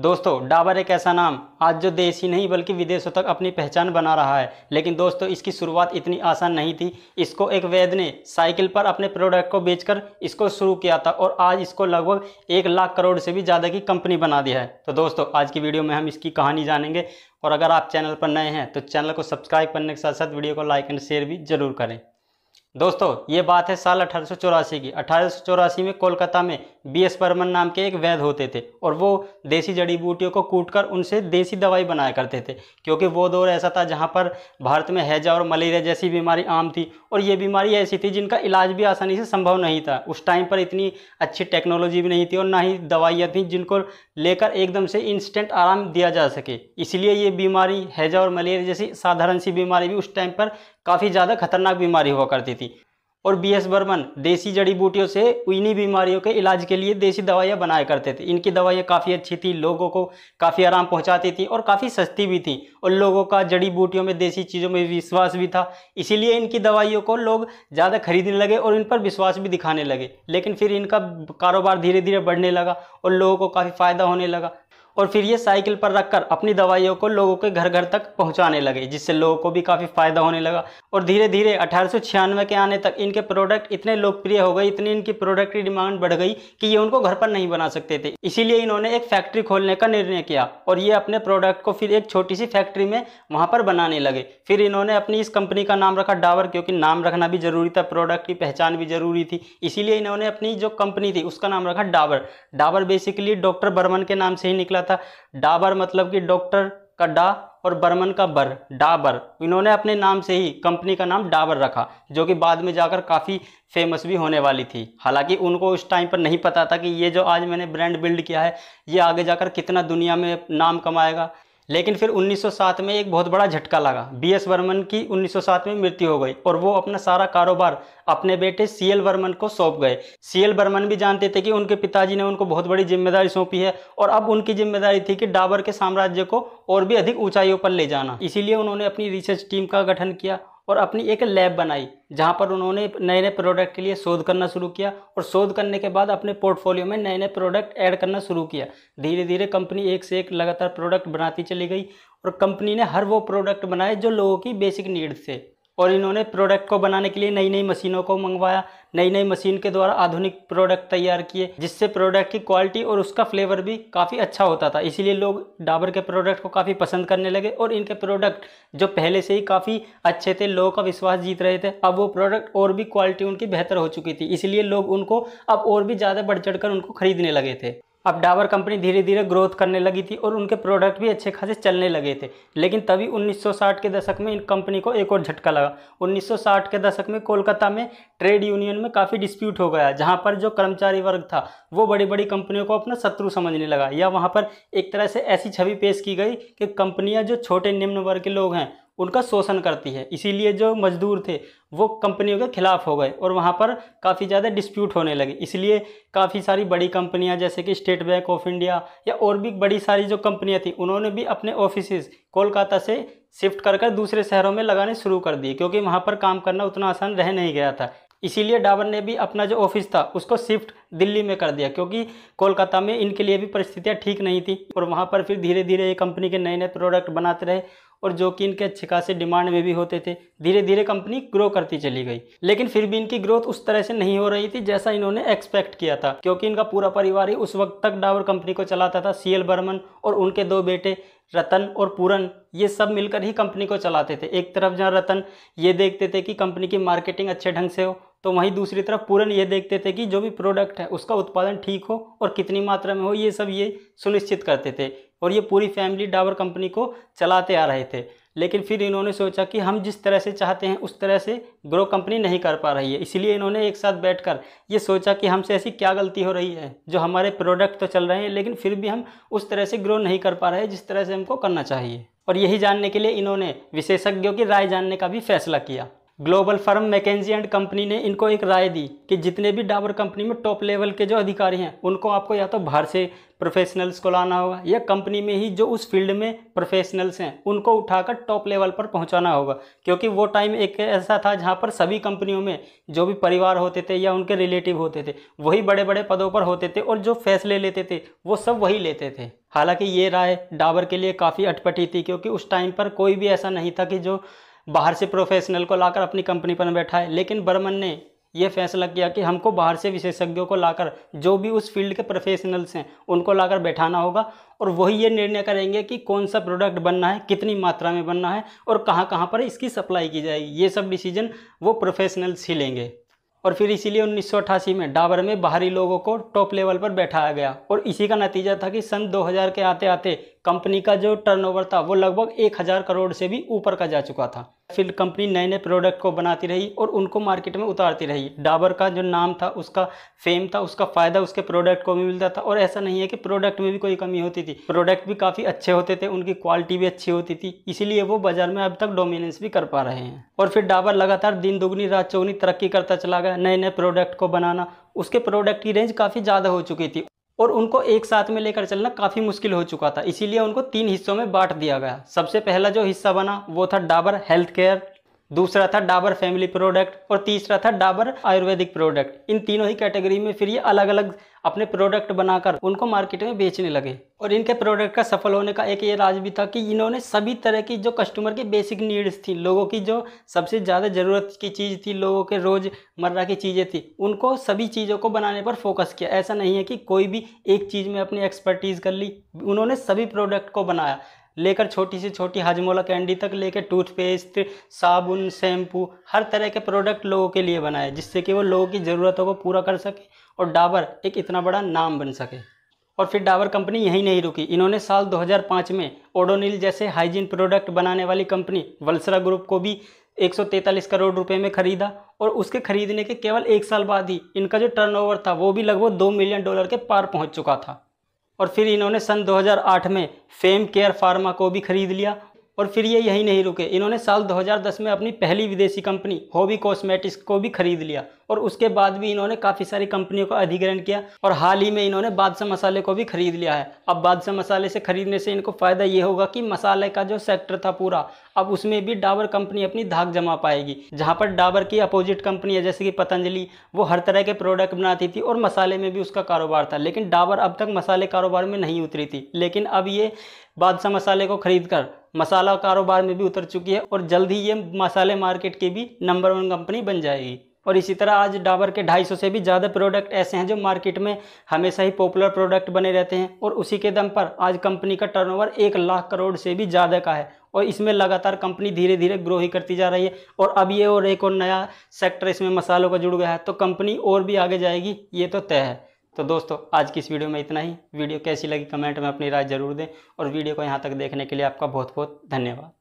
दोस्तों डाबर एक ऐसा नाम आज जो देश ही नहीं बल्कि विदेशों तक अपनी पहचान बना रहा है लेकिन दोस्तों इसकी शुरुआत इतनी आसान नहीं थी इसको एक वैद्य ने साइकिल पर अपने प्रोडक्ट को बेचकर इसको शुरू किया था और आज इसको लगभग एक लाख करोड़ से भी ज़्यादा की कंपनी बना दिया है तो दोस्तों आज की वीडियो में हम इसकी कहानी जानेंगे और अगर आप चैनल पर नए हैं तो चैनल को सब्सक्राइब करने के साथ साथ वीडियो को लाइक एंड शेयर भी जरूर करें दोस्तों ये बात है साल अठारह की अठारह में कोलकाता में बी एस बर्मन नाम के एक वैद्य होते थे और वो देसी जड़ी बूटियों को कूटकर उनसे देसी दवाई बनाया करते थे क्योंकि वो दौर ऐसा था जहाँ पर भारत में हैजा और मलेरिया जैसी बीमारी आम थी और ये बीमारी ऐसी थी जिनका इलाज भी आसानी से संभव नहीं था उस टाइम पर इतनी अच्छी टेक्नोलॉजी भी नहीं थी और ना ही दवाइयाँ थी जिनको लेकर एकदम से इंस्टेंट आराम दिया जा सके इसलिए ये बीमारी हैजा और मलेरिया जैसी साधारण सी बीमारी भी उस टाइम पर काफ़ी ज़्यादा खतरनाक बीमारी हुआ करती थी और बी एस बर्मन देसी जड़ी बूटियों से इन्हीं बीमारियों के इलाज के लिए देसी दवाइयाँ बनाया करते थे इनकी दवाइयाँ काफ़ी अच्छी थी लोगों को काफ़ी आराम पहुँचाती थी और काफ़ी सस्ती भी थी और लोगों का जड़ी बूटियों में देसी चीज़ों में विश्वास भी था इसीलिए इनकी दवाइयों को लोग ज़्यादा खरीदने लगे और इन पर विश्वास भी दिखाने लगे लेकिन फिर इनका कारोबार धीरे धीरे बढ़ने लगा और लोगों को काफ़ी फ़ायदा होने लगा और फिर ये साइकिल पर रखकर अपनी दवाइयों को लोगों के घर घर तक पहुंचाने लगे जिससे लोगों को भी काफ़ी फ़ायदा होने लगा और धीरे धीरे अठारह के आने तक इनके प्रोडक्ट इतने लोकप्रिय हो गए इतनी इनकी प्रोडक्ट की डिमांड बढ़ गई कि ये उनको घर पर नहीं बना सकते थे इसीलिए इन्होंने एक फैक्ट्री खोलने का निर्णय किया और ये अपने प्रोडक्ट को फिर एक छोटी सी फैक्ट्री में वहाँ पर बनाने लगे फिर इन्होंने अपनी इस कंपनी का नाम रखा डावर क्योंकि नाम रखना भी जरूरी था प्रोडक्ट की पहचान भी जरूरी थी इसीलिए इन्होंने अपनी जो कंपनी थी उसका नाम रखा डाबर डाबर बेसिकली डॉक्टर बर्मन के नाम से ही निकला गया था डाबर मतलब कि डॉक्टर का डा और बर्मन का बर डाबर इन्होंने अपने नाम से ही कंपनी का नाम डाबर रखा जो कि बाद में जाकर काफ़ी फेमस भी होने वाली थी हालांकि उनको उस टाइम पर नहीं पता था कि ये जो आज मैंने ब्रांड बिल्ड किया है ये आगे जाकर कितना दुनिया में नाम कमाएगा लेकिन फिर 1907 में एक बहुत बड़ा झटका लगा बी एस वर्मन की 1907 में मृत्यु हो गई और वो अपना सारा कारोबार अपने बेटे सी एल वर्मन को सौंप गए सी एल वर्मन भी जानते थे कि उनके पिताजी ने उनको बहुत बड़ी जिम्मेदारी सौंपी है और अब उनकी जिम्मेदारी थी कि डाबर के साम्राज्य को और भी अधिक ऊंचाइयों पर ले जाना इसीलिए उन्होंने अपनी रिसर्च टीम का गठन किया और अपनी एक लैब बनाई जहाँ पर उन्होंने नए नए प्रोडक्ट के लिए शोध करना शुरू किया और शोध करने के बाद अपने पोर्टफोलियो में नए नए प्रोडक्ट ऐड करना शुरू किया धीरे धीरे कंपनी एक से एक लगातार प्रोडक्ट बनाती चली गई और कंपनी ने हर वो प्रोडक्ट बनाए जो लोगों की बेसिक नीड्स थे और इन्होंने प्रोडक्ट को बनाने के लिए नई नई मशीनों को मंगवाया नई नई मशीन के द्वारा आधुनिक प्रोडक्ट तैयार किए जिससे प्रोडक्ट की क्वालिटी और उसका फ्लेवर भी काफ़ी अच्छा होता था इसीलिए लोग डाबर के प्रोडक्ट को काफ़ी पसंद करने लगे और इनके प्रोडक्ट जो पहले से ही काफ़ी अच्छे थे लोगों का विश्वास जीत रहे थे अब वो प्रोडक्ट और भी क्वालिटी उनकी बेहतर हो चुकी थी इसलिए लोग उनको अब और भी ज़्यादा बढ़ चढ़ उनको खरीदने लगे थे अब डाबर कंपनी धीरे धीरे ग्रोथ करने लगी थी और उनके प्रोडक्ट भी अच्छे खासे चलने लगे थे लेकिन तभी 1960 के दशक में इन कंपनी को एक और झटका लगा 1960 के दशक में कोलकाता में ट्रेड यूनियन में काफ़ी डिस्प्यूट हो गया जहां पर जो कर्मचारी वर्ग था वो बड़ी बड़ी कंपनियों को अपना शत्रु समझने लगा या वहाँ पर एक तरह से ऐसी छवि पेश की गई कि कंपनियाँ जो छोटे निम्न वर्ग के लोग हैं उनका शोषण करती है इसीलिए जो मजदूर थे वो कंपनियों के खिलाफ हो गए और वहाँ पर काफ़ी ज़्यादा डिस्प्यूट होने लगे इसलिए काफ़ी सारी बड़ी कंपनियाँ जैसे कि स्टेट बैंक ऑफ इंडिया या और भी बड़ी सारी जो कंपनियाँ थी उन्होंने भी अपने ऑफिस कोलकाता से शिफ्ट कर कर दूसरे शहरों में लगाने शुरू कर दिए क्योंकि वहाँ पर काम करना उतना आसान रह नहीं गया था इसीलिए डाबर ने भी अपना जो ऑफिस था उसको शिफ्ट दिल्ली में कर दिया क्योंकि कोलकाता में इनके लिए भी परिस्थितियाँ ठीक नहीं थी और वहाँ पर फिर धीरे धीरे ये कंपनी के नए नए प्रोडक्ट बनाते रहे और जो कि इनके अच्छे खासे डिमांड में भी होते थे धीरे धीरे कंपनी ग्रो करती चली गई लेकिन फिर भी इनकी ग्रोथ उस तरह से नहीं हो रही थी जैसा इन्होंने एक्सपेक्ट किया था क्योंकि इनका पूरा परिवार ही उस वक्त तक डावर कंपनी को चलाता था सी एल बर्मन और उनके दो बेटे रतन और पूरन ये सब मिलकर ही कंपनी को चलाते थे एक तरफ जहाँ रतन ये देखते थे कि कंपनी की मार्केटिंग अच्छे ढंग से हो तो वहीं दूसरी तरफ पूरन ये देखते थे कि जो भी प्रोडक्ट है उसका उत्पादन ठीक हो और कितनी मात्रा में हो ये सब ये सुनिश्चित करते थे और ये पूरी फैमिली डाबर कंपनी को चलाते आ रहे थे लेकिन फिर इन्होंने सोचा कि हम जिस तरह से चाहते हैं उस तरह से ग्रो कंपनी नहीं कर पा रही है इसलिए इन्होंने एक साथ बैठकर ये सोचा कि हमसे ऐसी क्या गलती हो रही है जो हमारे प्रोडक्ट तो चल रहे हैं लेकिन फिर भी हम उस तरह से ग्रो नहीं कर पा रहे जिस तरह से हमको करना चाहिए और यही जानने के लिए इन्होंने विशेषज्ञों की राय जानने का भी फैसला किया global firm McKinsey and company ने इनको एक राय दी कि जितने भी डाबर कंपनी में टॉप लेवल के जो अधिकारी हैं उनको आपको या तो बाहर से प्रोफेशनल्स को लाना होगा या कंपनी में ही जो उस फील्ड में प्रोफेशनल्स हैं उनको उठाकर टॉप लेवल पर पहुंचाना होगा क्योंकि वो टाइम एक ऐसा था जहां पर सभी कंपनियों में जो भी परिवार होते थे या उनके रिलेटिव होते थे वही बड़े बड़े पदों पर होते थे और जो फैसले लेते थे वो सब वही लेते थे हालांकि ये राय डाबर के लिए काफ़ी अटपटी थी क्योंकि उस टाइम पर कोई भी ऐसा नहीं था कि जो बाहर से प्रोफेशनल को लाकर अपनी कंपनी पर बैठा है लेकिन बर्मन ने यह फैसला किया कि हमको बाहर से विशेषज्ञों को लाकर जो भी उस फील्ड के प्रोफेशनल्स हैं उनको लाकर बैठाना होगा और वही ये निर्णय करेंगे कि कौन सा प्रोडक्ट बनना है कितनी मात्रा में बनना है और कहाँ कहाँ पर इसकी सप्लाई की जाएगी ये सब डिसीजन वो प्रोफेशनल्स ही लेंगे और फिर इसीलिए उन्नीस में डाबर में बाहरी लोगों को टॉप लेवल पर बैठाया गया और इसी का नतीजा था कि सन 2000 के आते आते कंपनी का जो टर्नओवर था वो लगभग एक हज़ार करोड़ से भी ऊपर का जा चुका था फिर कंपनी नए नए प्रोडक्ट को बनाती रही और उनको मार्केट में उतारती रही डाबर का जो नाम था उसका फेम था उसका फ़ायदा उसके प्रोडक्ट को भी मिलता था और ऐसा नहीं है कि प्रोडक्ट में भी कोई कमी होती थी प्रोडक्ट भी काफ़ी अच्छे होते थे उनकी क्वालिटी भी अच्छी होती थी इसीलिए वो बाजार में अब तक डोमिनेंस भी कर पा रहे हैं और फिर डाबर लगातार दिन दोगुनी रात चौगनी तरक्की करता चला गया नए नए प्रोडक्ट को बनाना उसके प्रोडक्ट की रेंज काफ़ी ज़्यादा हो चुकी थी और उनको एक साथ में लेकर चलना काफ़ी मुश्किल हो चुका था इसीलिए उनको तीन हिस्सों में बांट दिया गया सबसे पहला जो हिस्सा बना वो था डाबर हेल्थ केयर दूसरा था डाबर फैमिली प्रोडक्ट और तीसरा था डाबर आयुर्वेदिक प्रोडक्ट इन तीनों ही कैटेगरी में फिर ये अलग अलग अपने प्रोडक्ट बनाकर उनको मार्केट में बेचने लगे और इनके प्रोडक्ट का सफल होने का एक ये राज भी था कि इन्होंने सभी तरह की जो कस्टमर की बेसिक नीड्स थी लोगों की जो सबसे ज़्यादा ज़रूरत की चीज़ थी लोगों के रोज़मर्रा की चीज़ें थी उनको सभी चीज़ों को बनाने पर फोकस किया ऐसा नहीं है कि कोई भी एक चीज़ में अपनी एक्सपर्टीज़ कर ली उन्होंने सभी प्रोडक्ट को बनाया लेकर छोटी से छोटी हाजमोला कैंडी तक लेकर टूथपेस्ट साबुन शैम्पू हर तरह के प्रोडक्ट लोगों के लिए बनाए जिससे कि वो लोगों की ज़रूरतों को पूरा कर सके और डाबर एक इतना बड़ा नाम बन सके और फिर डाबर कंपनी यहीं नहीं रुकी इन्होंने साल 2005 में ओडोनिल जैसे हाइजीन प्रोडक्ट बनाने वाली कंपनी वल्सरा ग्रुप को भी 143 करोड़ रुपए में खरीदा और उसके खरीदने के केवल एक साल बाद ही इनका जो टर्नओवर था वो भी लगभग दो मिलियन डॉलर के पार पहुंच चुका था और फिर इन्होंने सन 2008 में फेम केयर फार्मा को भी खरीद लिया और फिर ये यहीं नहीं रुके इन्होंने साल 2010 में अपनी पहली विदेशी कंपनी होबी कॉस्मेटिक्स को भी खरीद लिया और उसके बाद भी इन्होंने काफ़ी सारी कंपनियों का अधिग्रहण किया और हाल ही में इन्होंने बादशाह मसाले को भी खरीद लिया है अब बादशाह मसाले से खरीदने से इनको फ़ायदा ये होगा कि मसाले का जो सेक्टर था पूरा अब उसमें भी डाबर कंपनी अपनी धाक जमा पाएगी जहाँ पर डाबर की अपोजिट कंपनी है जैसे कि पतंजलि वो हर तरह के प्रोडक्ट बनाती थी और मसाले में भी उसका कारोबार था लेकिन डाबर अब तक मसाले कारोबार में नहीं उतरी थी लेकिन अब ये बादशाह मसाले को खरीद कर मसाला कारोबार में भी उतर चुकी है और जल्द ही ये मसाले मार्केट की भी नंबर वन कंपनी बन जाएगी और इसी तरह आज डाबर के 250 से भी ज़्यादा प्रोडक्ट ऐसे हैं जो मार्केट में हमेशा ही पॉपुलर प्रोडक्ट बने रहते हैं और उसी के दम पर आज कंपनी का टर्नओवर एक लाख करोड़ से भी ज़्यादा का है और इसमें लगातार कंपनी धीरे धीरे ग्रो ही करती जा रही है और अब ये और एक और नया सेक्टर इसमें मसालों का जुड़ गया है तो कंपनी और भी आगे जाएगी ये तो तय है तो दोस्तों आज की इस वीडियो में इतना ही वीडियो कैसी लगी कमेंट में अपनी राय जरूर दें और वीडियो को यहाँ तक देखने के लिए आपका बहुत बहुत धन्यवाद